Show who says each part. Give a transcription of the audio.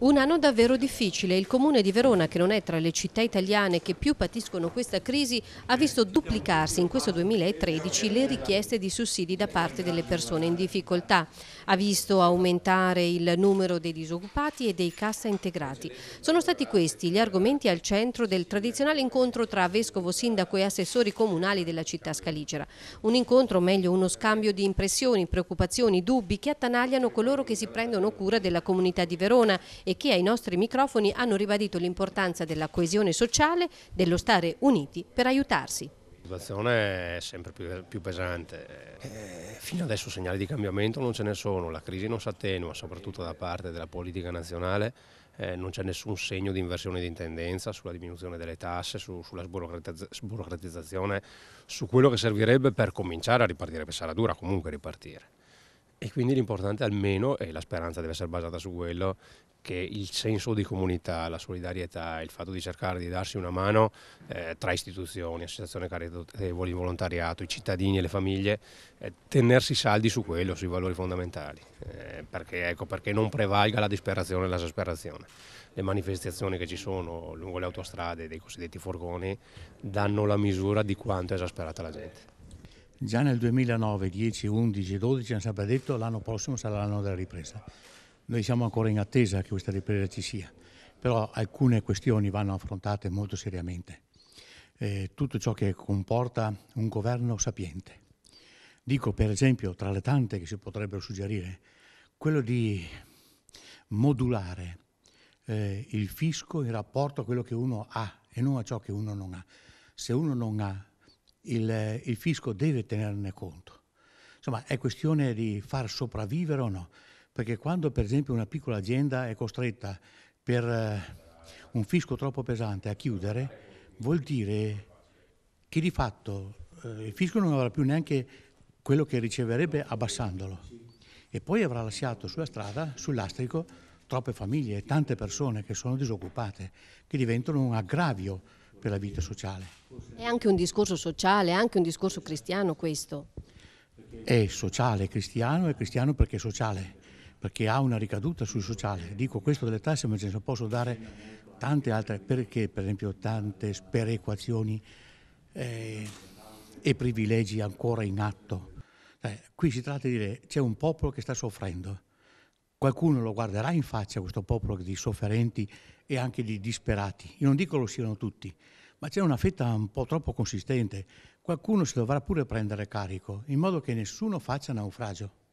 Speaker 1: Un anno davvero difficile. Il comune di Verona, che non è tra le città italiane che più patiscono questa crisi, ha visto duplicarsi in questo 2013 le richieste di sussidi da parte delle persone in difficoltà. Ha visto aumentare il numero dei disoccupati e dei cassa integrati. Sono stati questi gli argomenti al centro del tradizionale incontro tra vescovo, sindaco e assessori comunali della città scaligera. Un incontro, meglio uno scambio di impressioni, preoccupazioni, dubbi che attanagliano coloro che si prendono cura della comunità di Verona e che ai nostri microfoni hanno ribadito l'importanza della coesione sociale, dello stare uniti per aiutarsi. La
Speaker 2: situazione è sempre più, più pesante. Eh, fino adesso segnali di cambiamento non ce ne sono, la crisi non si attenua, soprattutto da parte della politica nazionale. Eh, non c'è nessun segno di inversione di tendenza sulla diminuzione delle tasse, su, sulla sburocratizzazione, su quello che servirebbe per cominciare a ripartire, perché sarà dura comunque ripartire. E quindi l'importante almeno, e la speranza deve essere basata su quello, che il senso di comunità, la solidarietà, il fatto di cercare di darsi una mano eh, tra istituzioni, associazioni caritatevoli, volontariato, i cittadini e le famiglie, eh, tenersi saldi su quello, sui valori fondamentali, eh, perché, ecco, perché non prevalga la disperazione e la esasperazione. Le manifestazioni che ci sono lungo le autostrade dei cosiddetti furgoni
Speaker 3: danno la misura di quanto è esasperata la gente. Già nel 2009, 10, 11, 12 hanno sempre detto l'anno prossimo sarà l'anno della ripresa. Noi siamo ancora in attesa che questa ripresa ci sia, però alcune questioni vanno affrontate molto seriamente. Eh, tutto ciò che comporta un governo sapiente. Dico per esempio, tra le tante che si potrebbero suggerire, quello di modulare eh, il fisco in rapporto a quello che uno ha e non a ciò che uno non ha. Se uno non ha il, il fisco deve tenerne conto. Insomma, è questione di far sopravvivere o no, perché quando per esempio una piccola azienda è costretta per uh, un fisco troppo pesante a chiudere, vuol dire che di fatto uh, il fisco non avrà più neanche quello che riceverebbe abbassandolo e poi avrà lasciato sulla strada, sul lastrico, troppe famiglie e tante persone che sono disoccupate, che diventano un aggravio per la vita sociale.
Speaker 1: È anche un discorso sociale, è anche un discorso cristiano questo.
Speaker 3: È sociale, cristiano, è cristiano perché è sociale, perché ha una ricaduta sul sociale. Dico questo delle tasse, ma ce ne posso dare tante altre, perché per esempio tante sperequazioni eh, e privilegi ancora in atto. Eh, qui si tratta di dire c'è un popolo che sta soffrendo, Qualcuno lo guarderà in faccia questo popolo di sofferenti e anche di disperati. Io non dico lo siano tutti, ma c'è una fetta un po' troppo consistente. Qualcuno si dovrà pure prendere carico, in modo che nessuno faccia naufragio.